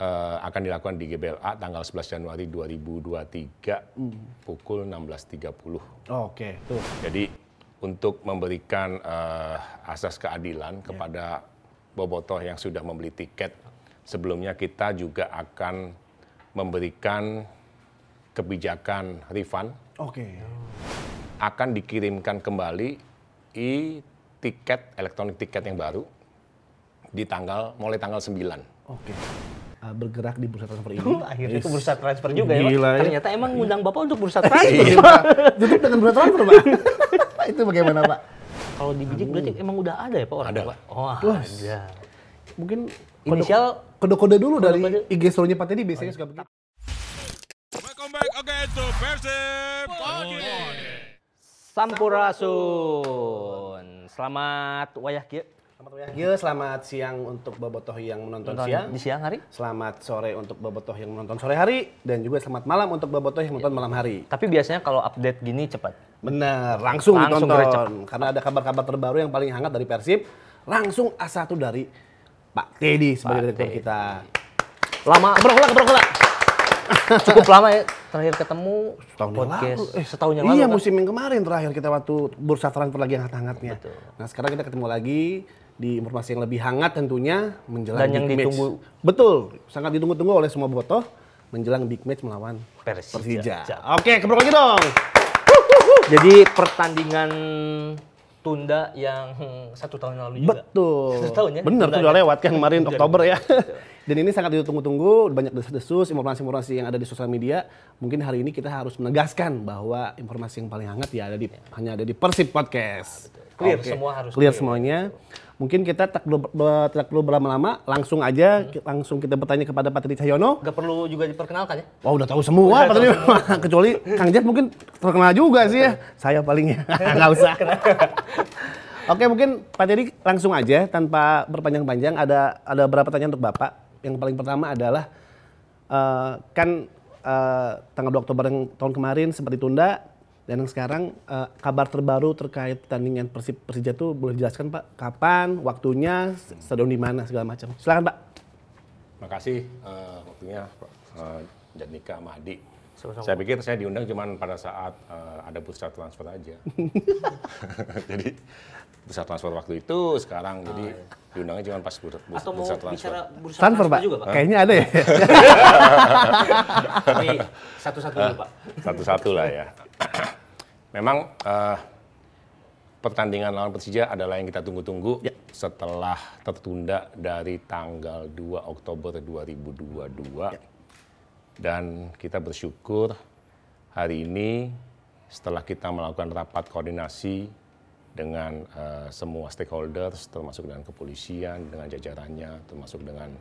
uh, akan dilakukan di GBLA tanggal 11 Januari 2023 hmm. pukul 16.30. Oh, Oke, okay. tuh. Jadi untuk memberikan uh, asas keadilan yeah. kepada bobotoh yang sudah membeli tiket, sebelumnya kita juga akan memberikan kebijakan refund. Oke. Okay. Akan dikirimkan kembali i tiket elektronik tiket yang baru di tanggal mulai tanggal 9. Oke. Okay Eh, bergerak di bursa transfer ini. Akhirnya ke bursa transfer juga ya, Gila, ya. Ternyata emang iya. ngundang Bapak untuk bursa transfer. Iya, dengan bursa transfer, Pak. itu bagaimana, Pak? Kalau di bidik berarti emang udah ada ya, Pak orang? Ada. Pak? Oh, ada. Mungkin inisial kode-kode dulu dari IG story-nya Pak Teddy biasanya oh. Iya. suka begitu. Welcome back again to Persib Sampurasun. Selamat wayah kieu. Yuk, ya, selamat siang untuk bobotoh yang menonton Nonton siang. Di siang hari. Selamat sore untuk bobotoh yang menonton sore hari dan juga selamat malam untuk bobotoh yang menonton malam hari. Tapi biasanya kalau update gini cepat. benar. langsung, langsung ditonton. Karena ada kabar-kabar terbaru yang paling hangat dari Persib, langsung A1 dari Pak Teddy sebagai direktur kita. Lama, berkulak, berkulak. Cukup lama ya terakhir ketemu setahun Yang lalu. Eh, setahun yang iya, lalu. Iya, kan? musim yang kemarin terakhir kita waktu bursa transfer lagi yang hangat-hangatnya. Nah, sekarang kita ketemu lagi di informasi yang lebih hangat tentunya menjelang Dan big ditunggu. match. Betul, sangat ditunggu-tunggu oleh semua boto menjelang big match melawan Persija. Persija. Oke, kebrok lagi dong. Jadi pertandingan tunda yang satu tahun lalu juga. Betul. Satu tahun ya? Bener, itu udah ya? lewat kan kemarin Oktober ya. Dan ini sangat ditunggu-tunggu, banyak desus desus informasi-informasi yang ada di sosial media. Mungkin hari ini kita harus menegaskan bahwa informasi yang paling hangat ya ada di ya. hanya ada di Persib Podcast. Nah, clear okay. semua harus clear, clear semuanya. Betul mungkin kita tak perlu tak perlu berlama-lama, langsung aja hmm. langsung kita bertanya kepada Pak Tri Cahyono. Gak perlu juga diperkenalkan ya? Wah udah tahu semua Pak Tri, kecuali Kang Jeff mungkin terkenal juga sih ya. Saya palingnya nggak usah. Oke mungkin Pak Tri langsung aja tanpa berpanjang-panjang ada ada berapa pertanyaan untuk Bapak. Yang paling pertama adalah uh, kan uh, tanggal 2 Oktober yang tahun kemarin sempat ditunda dan yang sekarang uh, kabar terbaru terkait pertandingan Persib Persija itu boleh jelaskan Pak kapan, waktunya, sedang di mana segala macam. Silakan Pak. Makasih uh, eh, waktunya uh, jadnika Mahdi. Sama-sama. Saya pikir saya diundang cuma pada saat uh, ada pusat transfer aja. jadi pusat transfer waktu itu sekarang ah, jadi iya. diundangnya cuma pas bursa, bursa, Atau mau transfer. Bicara transfer, transfer Pak. Juga, Pak. Huh? Kayaknya ada ya. Tapi satu-satu dulu Pak. Satu-satu lah ya memang uh, pertandingan lawan Persija adalah yang kita tunggu-tunggu ya. setelah tertunda dari tanggal 2 Oktober 2022. Ya. Dan kita bersyukur hari ini setelah kita melakukan rapat koordinasi dengan uh, semua stakeholders termasuk dengan kepolisian, dengan jajarannya, termasuk dengan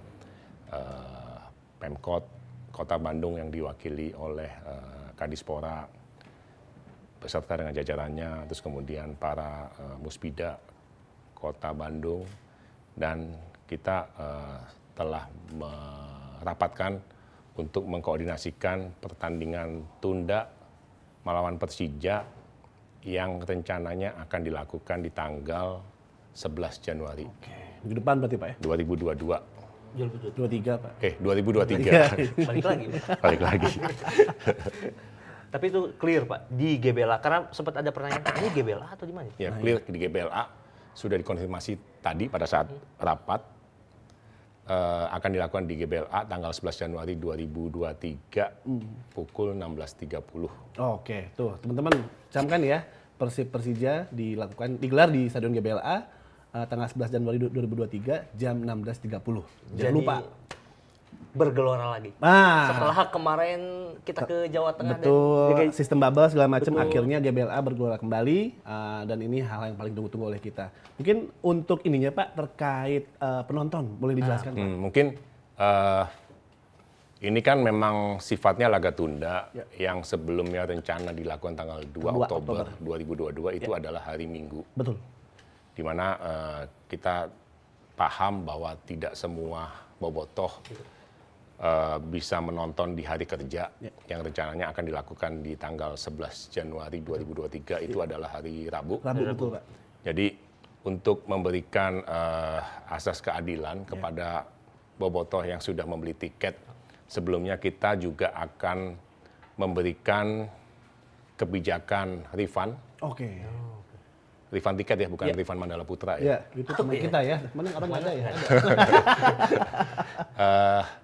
uh, Pemkot Kota Bandung yang diwakili oleh uh, Kadispora beserta dengan jajarannya, terus kemudian para uh, muspida kota Bandung, dan kita uh, telah merapatkan untuk mengkoordinasikan pertandingan tunda melawan Persija yang rencananya akan dilakukan di tanggal 11 Januari. Oke. Di depan berarti Pak ya? 2022. 2023 Pak. Eh, 2023. Iya. Balik lagi. Balik lagi. Tapi itu clear Pak di GBLA karena sempat ada pertanyaan ini GBLA atau di mana? Ya, nah, clear iya. di GBLA sudah dikonfirmasi tadi pada saat hmm. rapat uh, akan dilakukan di GBLA tanggal 11 Januari 2023 hmm. pukul 16.30. Oke, tuh teman-teman camkan ya Persib Persija dilakukan digelar di Stadion GBLA uh, eh, tanggal 11 Januari 2023 jam 16.30. Jangan lupa bergelora lagi. Ah. Setelah kemarin kita ke Jawa Tengah Betul. dan okay. sistem bubble segala macam akhirnya GBLA bergelora kembali uh, dan ini hal yang paling tunggu tunggu oleh kita. Mungkin untuk ininya Pak terkait uh, penonton boleh dijelaskan ah. Pak? Hmm, mungkin uh, ini kan memang sifatnya laga tunda ya. yang sebelumnya rencana dilakukan tanggal 2, 2 Oktober, Oktober 2022 itu ya. adalah hari Minggu. Betul. Di mana uh, kita paham bahwa tidak semua bobotoh Betul gitu. Eh, bisa menonton di hari kerja ya. yang rencananya akan dilakukan di tanggal 11 Januari 2023 betul. itu ya. adalah hari Rabu. Rabu betul, Pak. Jadi untuk memberikan uh, asas keadilan ya. kepada bobotoh yang sudah membeli tiket, sebelumnya kita juga akan memberikan kebijakan refund. Oke. Okay. Rifan tiket ya, bukan yeah. Rifan Mandala Putra ya. yeah, itu teman iya. kita ya. Mending orang ada ya. uh,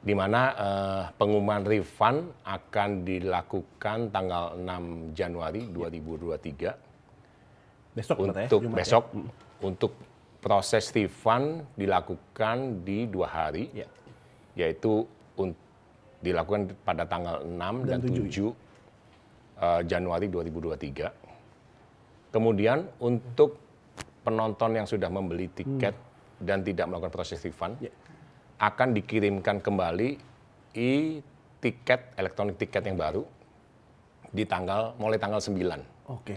di mana uh, pengumuman refund akan dilakukan tanggal 6 Januari 2023. Iya. Besok ya, untuk ya, besok ya. untuk proses refund dilakukan di dua hari, ya. yaitu dilakukan pada tanggal 6 dan, dan 7, 7 uh, Januari 2023. Kemudian untuk penonton yang sudah membeli tiket hmm. dan tidak melakukan proses refund. Ya akan dikirimkan kembali e-tiket, elektronik tiket yang baru di tanggal mulai tanggal 9. Oke.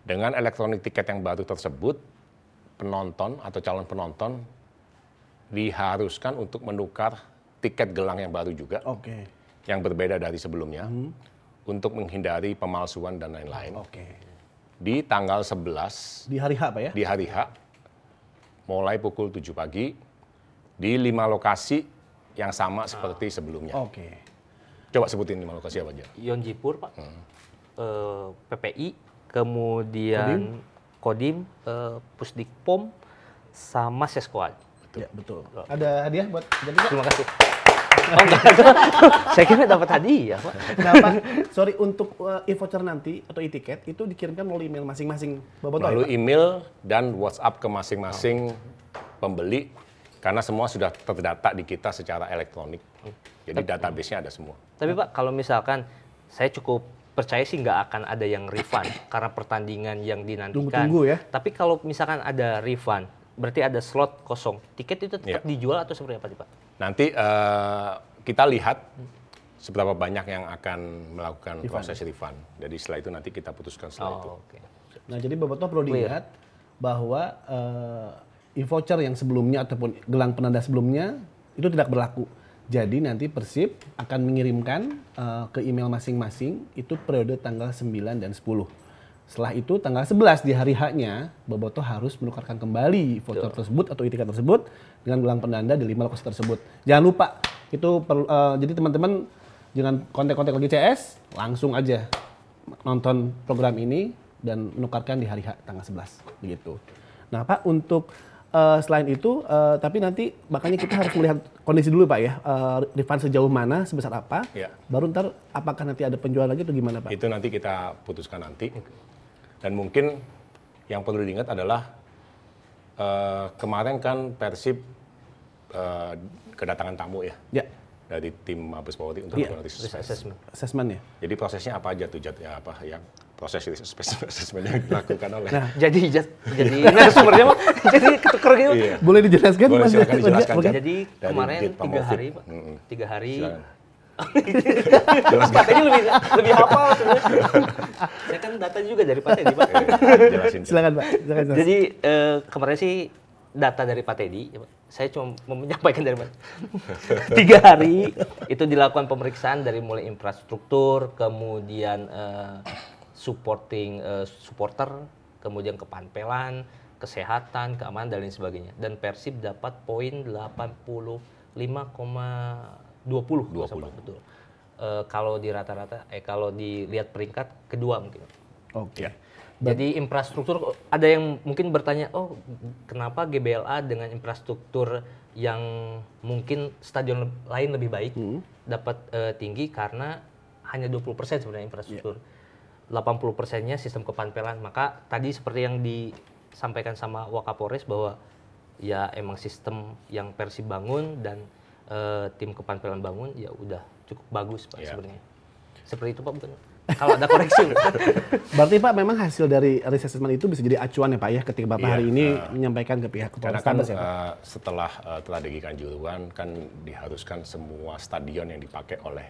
Dengan elektronik tiket yang baru tersebut, penonton atau calon penonton diharuskan untuk menukar tiket gelang yang baru juga. Oke. Yang berbeda dari sebelumnya. Hmm. Untuk menghindari pemalsuan dan lain-lain. Oke. Di tanggal 11 di hari H, Pak ya? Di hari H mulai pukul 7 pagi di lima lokasi yang sama seperti sebelumnya. Oke. Okay. Coba sebutin lima lokasi apa aja. Yonjipur, Pak. Hmm. E, eh, PPI, kemudian Kodim, Kodim e, Pusdikpom, sama Seskoad. Betul. Ya, betul. Oh. Ada hadiah buat jadi Terima kasih. Oh saya kira dapat hadiah, Pak. Dapat. Sorry, untuk uh, e voucher nanti atau e-ticket itu dikirimkan melalui email masing-masing Melalui ya, email dan WhatsApp ke masing-masing oh. pembeli karena semua sudah terdata di kita secara elektronik. Jadi database-nya ada semua. Tapi Pak, kalau misalkan saya cukup percaya sih nggak akan ada yang refund karena pertandingan yang dinantikan. Tunggu, tunggu ya. Tapi kalau misalkan ada refund, berarti ada slot kosong. Tiket itu tetap ya. dijual atau seperti apa sih Pak? Nanti uh, kita lihat seberapa banyak yang akan melakukan refund. proses refund. Jadi setelah itu nanti kita putuskan setelah oh, itu. Okay. Nah jadi Bapak tuh perlu dilihat bahwa eh, e-voucher yang sebelumnya ataupun gelang penanda sebelumnya itu tidak berlaku. Jadi nanti Persib akan mengirimkan uh, ke email masing-masing itu periode tanggal 9 dan 10. Setelah itu tanggal 11 di hari haknya Boboto harus menukarkan kembali voucher Tuh. tersebut atau itikat tersebut dengan gelang penanda di lima lokasi tersebut. Jangan lupa itu perlu uh, jadi teman-teman jangan kontak-kontak lagi CS, langsung aja nonton program ini dan menukarkan di hari H tanggal 11 begitu. Nah, Pak untuk Uh, selain itu, uh, tapi nanti makanya kita harus melihat kondisi dulu Pak ya, uh, refund sejauh mana, sebesar apa, ya. baru ntar apakah nanti ada penjualan lagi atau gimana Pak? Itu nanti kita putuskan nanti. Dan mungkin yang perlu diingat adalah uh, kemarin kan Persib uh, kedatangan tamu ya. ya dari tim Mabes Polri untuk yeah. melakukan assessment. assessment ya. Jadi prosesnya apa aja tuh jad, ya, apa yang proses risk assessment yang dilakukan oleh. Nah, jadi jad, jadi nah sumbernya mah, jadi ketuker gitu. Iya. Boleh dijelaskan Boleh, Mas. Silakan dijelaskan. Mas, Jadi kemarin tiga hari, hari, Tiga hari. Jelas. Patenya lebih lebih hafal sebenarnya. Saya kan data juga dari Pak Paten, Pak. Iya, jelasin. Silakan, Pak. Silakan. Jadi eh, kemarin sih data dari Pak Teddy, ya, saya cuma menyampaikan dari Pak. Tiga hari itu dilakukan pemeriksaan dari mulai infrastruktur, kemudian eh, supporting uh, supporter, kemudian kepanpelan, kesehatan, keamanan dan lain sebagainya. Dan Persib dapat poin 85,20 20. betul. Uh, kalau di rata-rata eh kalau dilihat peringkat kedua mungkin. Oke. Okay. Ya. Jadi infrastruktur ada yang mungkin bertanya, oh kenapa GBLA dengan infrastruktur yang mungkin stadion lain lebih baik hmm. dapat uh, tinggi karena hanya 20% sebenarnya infrastruktur. Yeah. 80 persennya sistem kepanpelan. Maka tadi seperti yang disampaikan sama Wakapolres bahwa ya emang sistem yang versi bangun dan e, tim kepanpelan bangun ya udah cukup bagus Pak yeah. sebenarnya. Seperti itu Pak bukan? Kalau ada koreksi. Berarti Pak memang hasil dari assessment itu bisa jadi acuan ya Pak ya ketika Bapak yeah, hari ini uh, menyampaikan ke pihak kepolisian. kan, ya Uh, setelah uh, telah digikan juruan kan diharuskan semua stadion yang dipakai oleh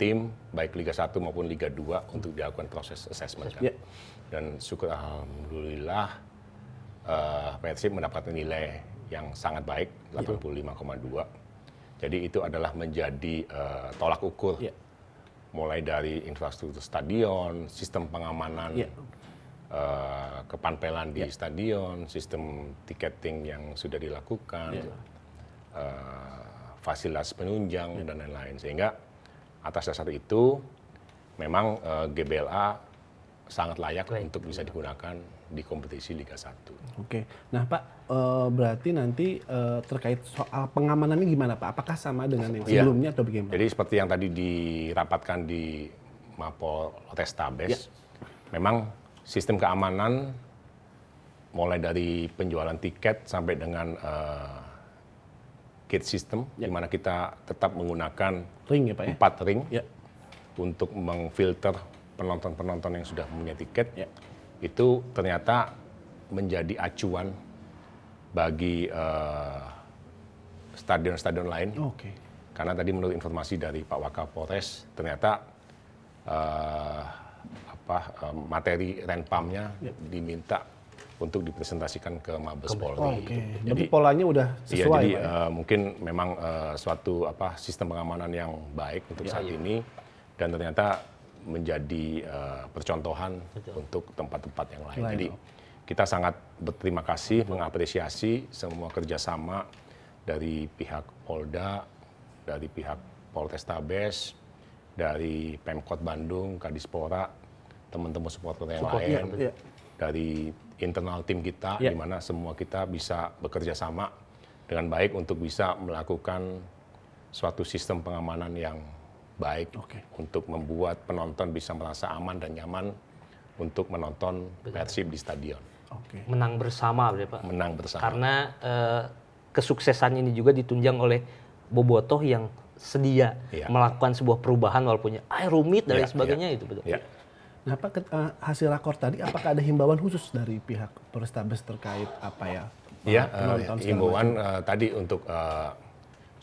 tim baik Liga 1 maupun Liga 2 untuk dilakukan proses assessment kan. Yeah. Dan syukur alhamdulillah uh, eh, Persib mendapatkan nilai yang sangat baik 85,2. Ya. Jadi itu adalah menjadi uh, tolak ukur. Yeah. Mulai dari infrastruktur stadion, sistem pengamanan, yeah. Ya. uh, kepanpelan di ya. stadion, sistem tiketing yang sudah dilakukan, yeah. uh, fasilitas penunjang yeah. dan lain-lain sehingga atas dasar itu memang uh, eh, GBLA sangat layak Baik. untuk bisa digunakan di kompetisi Liga 1. Oke. Nah, Pak, eh, berarti nanti eh, terkait soal pengamanannya gimana, Pak? Apakah sama dengan yang iya. sebelumnya ya. atau bagaimana? Jadi seperti yang tadi dirapatkan di Mapol Testabes, ya. memang sistem keamanan mulai dari penjualan tiket sampai dengan uh, gate system, ya. di mana kita tetap menggunakan ring ya, Pak, ya? empat ring ya. untuk mengfilter penonton-penonton yang sudah punya tiket. Ya. Itu ternyata menjadi acuan bagi eh, stadion-stadion uh, lain. Oh, Oke. Okay. Karena tadi menurut informasi dari Pak Wakapolres, ternyata uh, apa uh, materi renpamnya ya. diminta untuk dipresentasikan ke Mabes Polri. Gitu. okay. Jadi polanya udah iya, sesuai. Iya, jadi ya? uh, mungkin memang uh, suatu apa sistem pengamanan yang baik untuk ya, saat iya. ini dan ternyata menjadi uh, percontohan Betul. untuk tempat-tempat yang lain. lain. Jadi kita sangat berterima kasih Betul. mengapresiasi semua kerjasama dari pihak Polda, dari pihak Polrestabes, dari Pemkot Bandung, Kadispora, teman-teman supporter yang Support, lain, iya. dari internal tim kita, yeah. di mana semua kita bisa bekerja sama dengan baik untuk bisa melakukan suatu sistem pengamanan yang baik okay. untuk membuat penonton bisa merasa aman dan nyaman untuk menonton Persib di stadion. Okay. Menang bersama, ya, Pak. Menang bersama. Karena eh, kesuksesan ini juga ditunjang oleh Bobotoh yang sedia ya. melakukan sebuah perubahan walaupun air rumit dan ya, sebagainya ya. itu betul. Ya. Nah, Pak, uh, hasil rakor tadi apakah ada himbauan khusus dari pihak Polrestabes terkait apa ya? Iya, uh, himbauan uh, tadi untuk uh,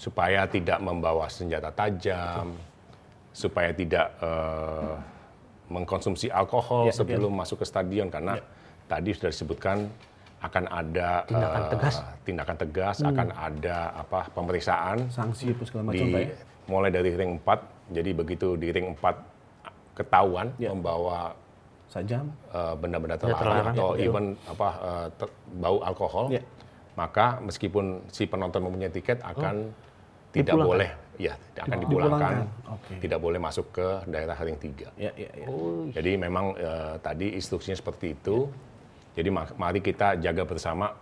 supaya tidak membawa senjata tajam, Betul. supaya tidak uh, hmm. mengkonsumsi alkohol ya, sebelum ya. masuk ke stadion karena ya. tadi sudah disebutkan akan ada tindakan uh, tegas, tindakan tegas hmm. akan ada apa pemeriksaan, sanksi segala macam di, ya. mulai dari ring 4. Jadi begitu di ring 4 ketahuan ya. membawa sajam uh, benda-benda terlarang atau ya, even apa uh, ter, bau alkohol ya. maka meskipun si penonton mempunyai tiket oh. akan oh. tidak boleh ya tidak akan dipulangkan, dipulangkan. Okay. tidak boleh masuk ke daerah ring 3 ya, ya, ya. Oh. jadi memang uh, tadi instruksinya seperti itu ya. jadi mari kita jaga bersama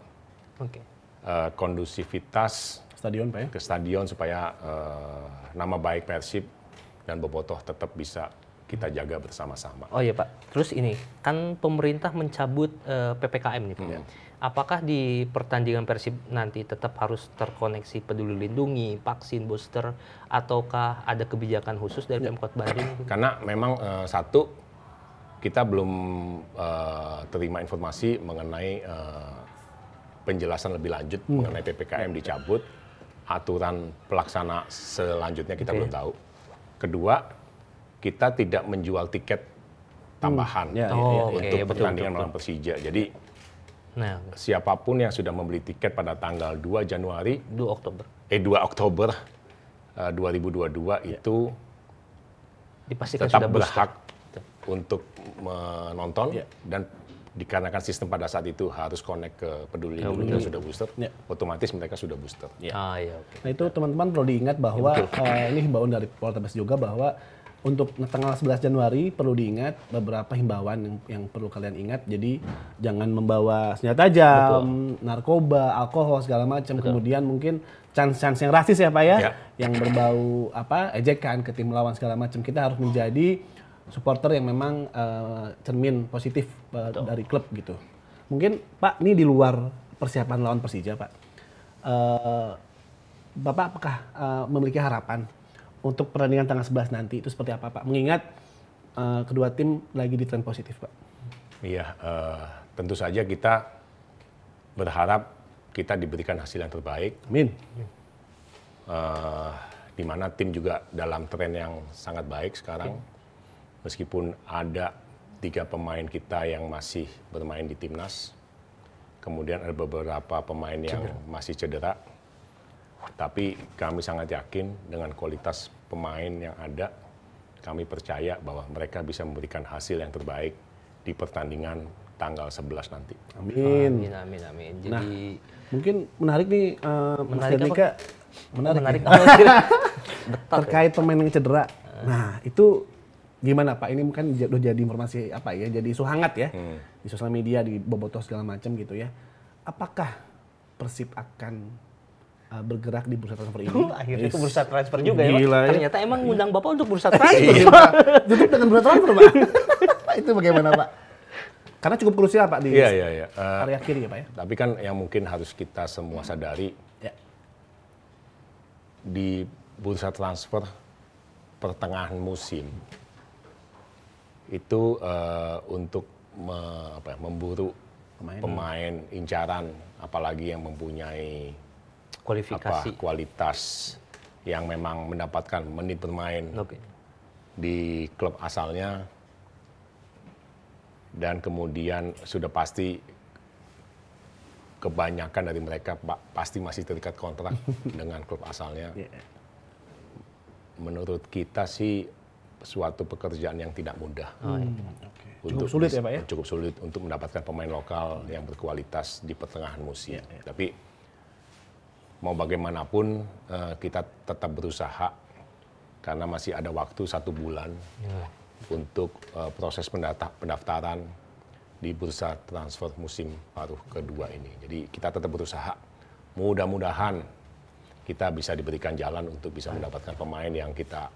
okay. uh, kondusivitas stadion pak ya ke stadion supaya uh, nama baik persib dan bobotoh tetap bisa kita jaga bersama-sama. Oh iya Pak. Terus ini kan pemerintah mencabut uh, eh, ppkm nih gitu Pak. Ya. Hmm. Apakah di pertandingan Persib nanti tetap harus terkoneksi peduli lindungi, vaksin booster, ataukah ada kebijakan khusus dari ya. Pemkot Bandung? Karena memang uh, satu kita belum uh, terima informasi mengenai uh, penjelasan lebih lanjut hmm. mengenai ppkm dicabut, aturan pelaksana selanjutnya kita okay. belum tahu. Kedua kita tidak menjual tiket tambahan hmm. ya, ya oh, ya, ya, untuk okay, pertandingan melawan Persija. Jadi nah. siapapun yang sudah membeli tiket pada tanggal 2 Januari 2 Oktober eh 2 Oktober eh, uh, 2022 ya. itu dipastikan tetap sudah berhak booster. untuk menonton ya. dan dikarenakan sistem pada saat itu harus connect ke peduli ya, lindungi yang sudah booster, ya. otomatis mereka sudah booster. Ya. Ah, ya, okay. Nah itu teman-teman perlu diingat bahwa ya, uh, ini himbauan dari Polres juga bahwa untuk tanggal 11 Januari perlu diingat beberapa himbauan yang, yang perlu kalian ingat. Jadi jangan membawa senjata tajam, Betul. narkoba, alkohol segala macam. Kemudian mungkin chance-chance yang rasis ya Pak ya, ya. yang berbau apa ejekan ke tim lawan segala macam. Kita harus menjadi supporter yang memang uh, cermin positif uh, dari klub gitu. Mungkin Pak ini di luar persiapan lawan Persija Pak. Uh, Bapak apakah uh, memiliki harapan untuk pertandingan tanggal 11 nanti itu seperti apa Pak? Mengingat uh, kedua tim lagi di tren positif Pak. Iya, uh, tentu saja kita berharap kita diberikan hasil yang terbaik. Amin. Uh, di mana tim juga dalam tren yang sangat baik sekarang. Amin. Meskipun ada tiga pemain kita yang masih bermain di timnas, kemudian ada beberapa pemain yang masih cedera tapi kami sangat yakin dengan kualitas pemain yang ada, kami percaya bahwa mereka bisa memberikan hasil yang terbaik di pertandingan tanggal 11 nanti. Amin. Amin, amin, amin. Nah, jadi nah, mungkin menarik nih uh, menarik Mas apa? Menarik. menarik ya? Terkait pemain yang cedera. Eh. Nah, itu gimana Pak? Ini kan udah jadi informasi apa ya? Jadi isu hangat ya. Hmm. Di sosial media, di bobotoh segala macam gitu ya. Apakah Persib akan Eh, bergerak di bursa transfer ini. Akhirnya yes. ke bursa transfer juga ya, Gila, ya, Pak. Ya. Ternyata emang ngundang Bapak untuk bursa iya. transfer, Jadi Pak. Tutup dengan bursa transfer, Pak. itu bagaimana, Pak? Karena cukup krusial, Pak, di iya, iya, Uh, area kiri ya, Pak ya. Tapi kan yang mungkin harus kita semua sadari, ya. di bursa transfer pertengahan musim, itu uh, untuk me, apa ya, memburu pemain, pemain incaran apalagi yang mempunyai kualifikasi apa, kualitas yang memang mendapatkan menit bermain okay. di klub asalnya dan kemudian sudah pasti kebanyakan dari mereka pasti masih terikat kontrak dengan klub asalnya. Yeah. Menurut kita sih suatu pekerjaan yang tidak mudah. Oh, iya. hmm, Untuk cukup sulit ya Pak ya? Cukup sulit untuk mendapatkan pemain lokal yang berkualitas di pertengahan musim. Yeah, yeah. Tapi mau bagaimanapun uh, kita tetap berusaha karena masih ada waktu satu bulan yeah. untuk uh, proses pendata pendaftaran di bursa transfer musim paruh kedua ini. Jadi kita tetap berusaha. Mudah-mudahan kita bisa diberikan jalan untuk bisa mendapatkan pemain yang kita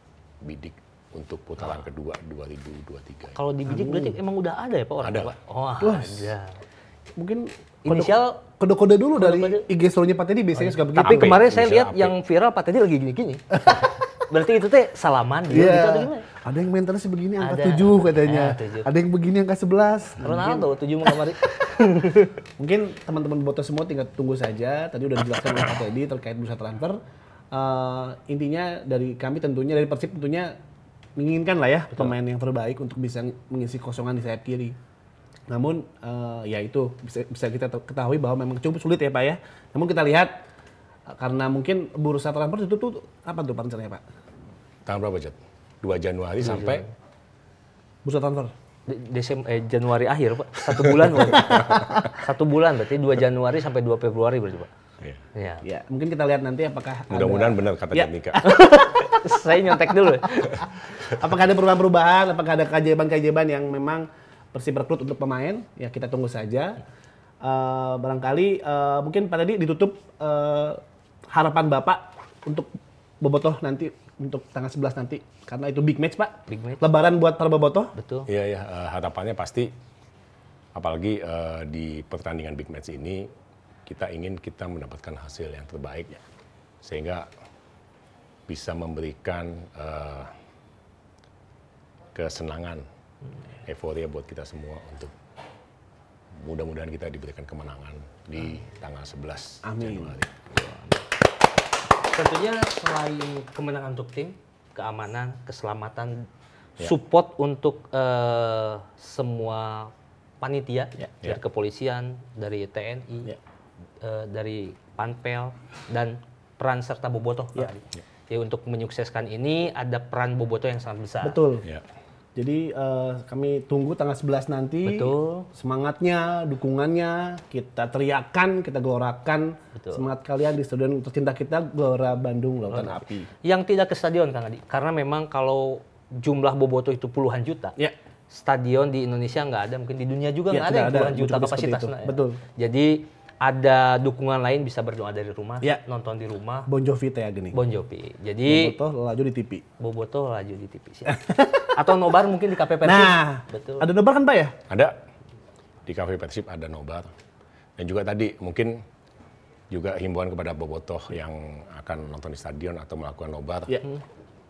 bidik untuk putaran ah. kedua 2023. Kalau dibidik berarti hmm. emang udah ada ya Pak Ada. Oh, ada. Mungkin inisial kode-kode dulu kode dari IG story-nya Pak Teddy oh, iya. biasanya oh, suka begitu. Tapi kemarin saya lihat yang viral Pak Teddy lagi gini-gini. Berarti itu teh salaman dia yeah. gitu iya. ada gimana? Ada yang maintenance begini angka ada. 7 katanya. Eh, ah, 7. Ada yang begini angka 11. Ronaldo Mungkin. mau kemarin. Mungkin teman-teman boto semua tinggal tunggu saja. Tadi udah dijelaskan oleh Pak Teddy terkait bursa transfer. Uh, intinya dari kami tentunya dari Persib tentunya menginginkan lah ya Betul. pemain yang terbaik untuk bisa mengisi kosongan di sayap kiri. Namun uh, ya itu bisa, bisa kita ketahui bahwa memang cukup sulit ya Pak ya. Namun kita lihat eh, karena mungkin bursa transfer itu tuh apa tuh rencananya Pak? Tanggal berapa Jad? 2 Januari hmm. sampai bursa transfer. Desember eh, Januari akhir Pak. Satu bulan Satu bulan berarti 2 Januari sampai 2 Februari berarti Pak. Iya. Ya. ya, mungkin kita lihat nanti apakah Mudah-mudahan ada... benar kata ya. Janika. Saya nyontek dulu. apakah ada perubahan-perubahan, apakah ada keajaiban-keajaiban yang memang Persib rekrut untuk pemain, ya kita tunggu saja. Uh, barangkali uh, mungkin Pak Tadi ditutup uh, harapan Bapak untuk Bobotoh nanti untuk tanggal 11 nanti karena itu big match Pak. Big match. Lebaran buat para Bobotoh. Betul. Iya ya, uh, harapannya pasti apalagi uh, di pertandingan big match ini kita ingin kita mendapatkan hasil yang terbaik ya. Sehingga bisa memberikan uh, kesenangan euforia buat kita semua untuk mudah-mudahan kita diberikan kemenangan di tanggal 11 Amin. Januari. Tentunya selain kemenangan untuk tim, keamanan, keselamatan, ya. support untuk uh, semua panitia ya. dari ya. kepolisian, dari TNI, ya. uh, dari Panpel dan peran serta Bobotoh. Ya. ya. Ya, untuk menyukseskan ini ada peran Bobotoh yang sangat besar. Betul. Ya jadi uh, kami tunggu tanggal 11 nanti. Betul. Semangatnya, dukungannya kita teriakan, kita gelorakan Betul. semangat kalian di stadion tercinta kita Gelora Bandung Lautan oh. Api. Yang tidak ke stadion Kang Adi, karena memang kalau jumlah boboto itu puluhan juta. Ya. Stadion di Indonesia nggak ada, mungkin di dunia juga ya, nggak ada, yang puluhan juta kapasitasnya. Ya. Betul. Jadi ada dukungan lain bisa berdoa dari rumah, ya. nonton di rumah. Bon Jovi teh gini. Bon Jovi. Jadi Bobotoh laju di TV. Bobotoh laju di TV sih. Atau nobar mungkin di Cafe Persib. Nah, betul. Ada nobar kan Pak ya? Ada. Di Cafe Persib ada nobar. Dan juga tadi mungkin juga himbauan kepada Bobotoh yang akan nonton di stadion atau melakukan nobar. Ya. Hmm.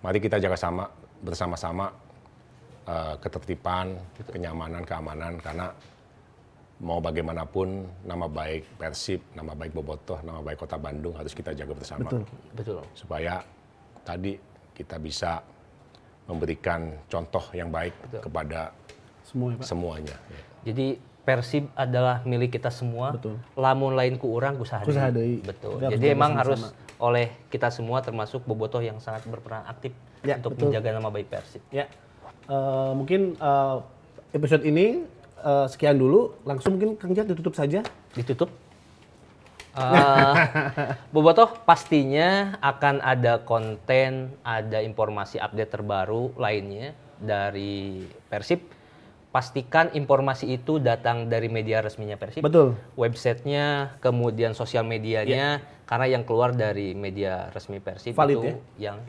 Mari kita jaga sama bersama-sama uh, ketertiban, kenyamanan, keamanan karena mau bagaimanapun nama baik Persib, nama baik Bobotoh, nama baik Kota Bandung harus kita jaga bersama. Betul, betul. Supaya tadi kita bisa memberikan contoh yang baik betul. kepada Semua, ya, Pak. semuanya. Ya. Jadi Persib adalah milik kita semua. Betul. Lamun lain ku orang kusahadai. kusahadai. Betul. Jadi emang harus sama. oleh kita semua termasuk Bobotoh yang sangat berperan aktif ya, untuk betul. menjaga nama baik Persib. Ya. Uh, mungkin uh, episode ini uh, sekian dulu. Langsung mungkin Kang Jat ditutup saja. Ditutup. Uh, eh, Bobotoh pastinya akan ada konten, ada informasi update terbaru lainnya dari Persib. Pastikan informasi itu datang dari media resminya Persib. Betul. Websitenya, kemudian sosial medianya, yeah. karena yang keluar dari media resmi Persib itu ya? yang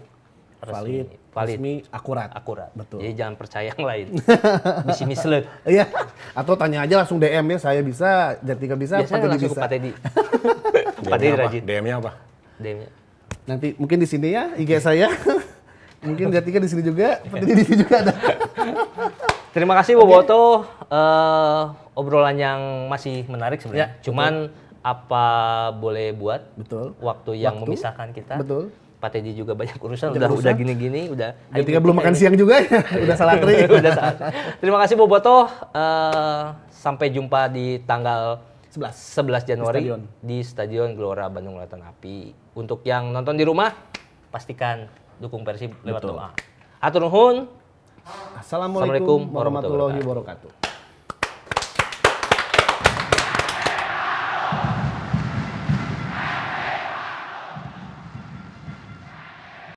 valid, valid, resmi, akurat. Akurat. Betul. Jadi jangan percaya yang lain. Misi mislead. Iya. Atau tanya aja langsung DM ya, saya bisa, Jatika bisa, Pak Teddy bisa. Pak Teddy. Pak Teddy rajin. DM-nya apa? DM-nya. Nanti mungkin di sini ya IG saya. mungkin Jatika di sini juga, Pak Teddy di sini juga ada. Terima kasih Boboto uh, eh, obrolan yang masih menarik sebenarnya. Ya, Cuman betul. apa boleh buat? Betul. Waktu yang waktu, memisahkan kita. Betul Pak Teddy juga banyak urusan, udah urusan. udah gini-gini, udah. Ketika belum makan siang juga ya, udah salah tri. udah salah. Terima kasih Boboto. Uh, sampai jumpa di tanggal 11 11 Januari di Stadion, di Stadion Gelora Bandung Lautan Api. Untuk yang nonton di rumah, pastikan dukung Persib lewat doa. Atur nuhun. Assalamualaikum, Assalamualaikum warahmatullahi wabarakatuh.